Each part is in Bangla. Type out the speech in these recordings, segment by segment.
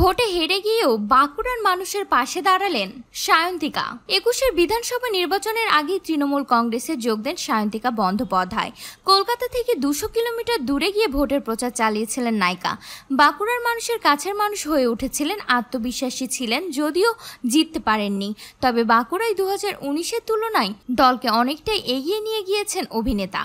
ভোটে হেরে গিয়েও বাঁকুড়ার মানুষের পাশে দাঁড়ালেন সায়ন্তিকা একুশের বিধানসভা নির্বাচনের আগেই তৃণমূল কংগ্রেসে যোগ দেন সায়ন্তিকা বন্দ্যোপাধ্যায় কলকাতা থেকে দুশো কিলোমিটার দূরে গিয়ে ভোটের প্রচার চালিয়েছিলেন নায়িকা বাঁকুড়ার মানুষের কাছের মানুষ হয়ে উঠেছিলেন আত্মবিশ্বাসী ছিলেন যদিও জিততে পারেননি তবে বাঁকুড়ায় দু হাজার তুলনায় দলকে অনেকটাই এগিয়ে নিয়ে গিয়েছেন অভিনেতা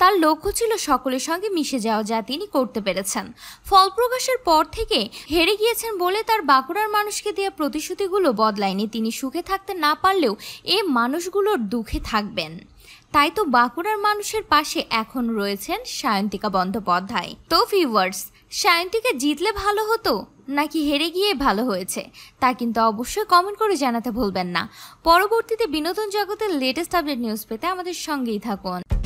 তার লক্ষ্য ছিল সকলের সঙ্গে মিশে যাওয়া যা তিনি করতে পেরেছেন ফল প্রকাশের পর থেকে হেরে গিয়েছেন আছেন বলে তার বাঁকুড়ার মানুষকে দেওয়া প্রতিশ্রুতিগুলো বদলায়নি তিনি সুখে থাকতে না পারলেও এ মানুষগুলোর দুঃখে থাকবেন তাই তো বাঁকুড়ার মানুষের পাশে এখন রয়েছেন সায়ন্তিকা বন্দ্যোপাধ্যায় তো ফিভার্স সায়ন্তিকা জিতলে ভালো হতো নাকি হেরে গিয়ে ভালো হয়েছে তা কিন্তু অবশ্যই কমেন্ট করে জানাতে ভুলবেন না পরবর্তীতে বিনোদন জগতের লেটেস্ট আপডেট নিউজ পেতে আমাদের সঙ্গেই থাকুন